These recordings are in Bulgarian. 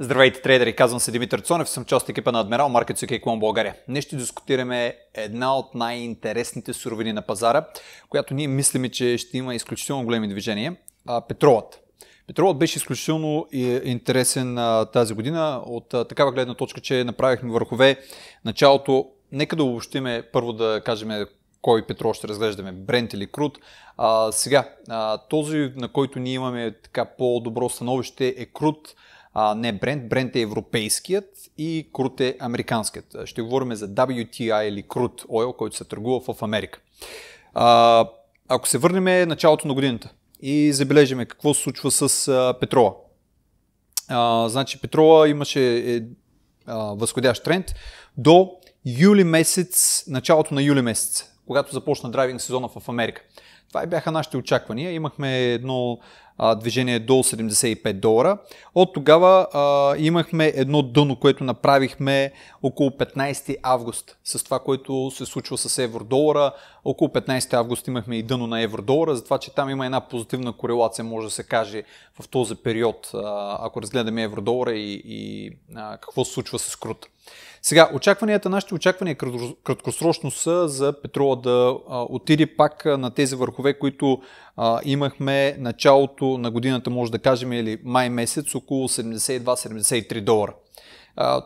Здравейте, трейдери! Казвам се Димитър Цонев, съм част от екипа на Адмирал Маркетс UK Клон България. Днес ще дискутираме една от най-интересните суровини на пазара, която ние мислиме, че ще има изключително големи движения – петролът. Петролът беше изключително интересен тази година от такава гледна точка, че направихме върхове началото. Нека да обобщиме първо да кажем кой петрол ще разглеждаме, Брент или Крут. А, сега, а, този, на който ние имаме така по-добро становище е Крут. А, не бренд, бренд е европейският и Крут е американският. Ще говорим за WTI или Крут ойл, който се търгува в Америка. А, ако се върнем началото на годината и забележиме какво се случва с а, петрола. А, значи петрола имаше е, а, възходящ тренд до юли месец, началото на юли месец, когато започна драйвинг сезона в Америка. Това и бяха нашите очаквания. Имахме едно движение до 75 долара. От тогава а, имахме едно дъно, което направихме около 15 август. С това, което се случва с евро-долара, около 15 август имахме и дъно на евро-долара, затова, че там има една позитивна корелация, може да се каже, в този период, а, ако разгледаме евро-долара и, и а, какво се случва с крут. Сега, очакванията, нашите очаквания краткосрочно са за петрола да а, отиде пак на тези върхове, които а, имахме началото на годината, може да кажем, или май месец, около 72-73 долара.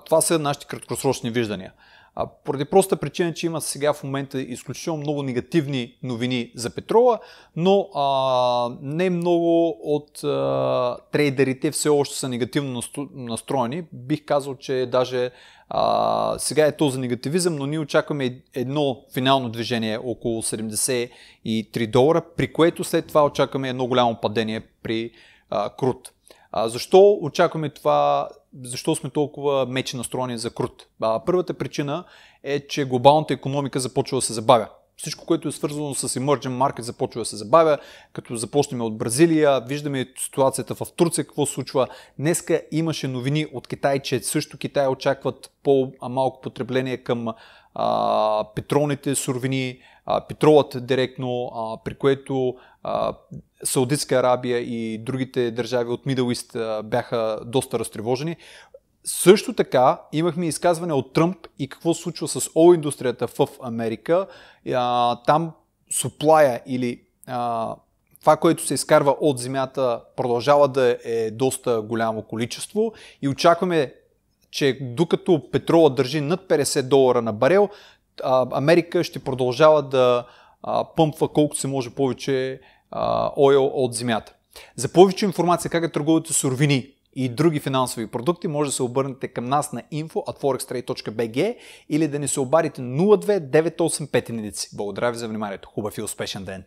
Това са нашите краткосрочни виждания. А, поради проста причина, че има сега в момента изключително много негативни новини за петрола, но а, не много от а, трейдерите все още са негативно настроени. Бих казал, че даже а, сега е този негативизъм, но ние очакваме едно финално движение около 73 долара, при което след това очакваме едно голямо падение при а, крут. А, защо очакваме това защо сме толкова мечи настроени за крут? А, първата причина е, че глобалната економика започва да се забавя. Всичко, което е свързано с emerging market започва да се забавя, като започнем от Бразилия, виждаме ситуацията в Турция, какво се случва. Днеска имаше новини от Китай, че също Китай очакват по-малко потребление към а, петролните суровини, а, петролът директно, а, при което а, Саудитска Арабия и другите държави от Middle East а, бяха доста разтревожени. Също така имахме изказване от Тръмп и какво се случва с ол индустрията в Америка. А, там суплая или а, това, което се изкарва от земята, продължава да е доста голямо количество и очакваме че докато петрола държи над 50 долара на барел, Америка ще продължава да пъмпва колкото се може повече ойл от земята. За повече информация как да търговете суровини и други финансови продукти, може да се обърнете към нас на info forextrade.bg или да ни се обадите 02 985 единици. Благодаря ви за вниманието. Хубав и успешен ден!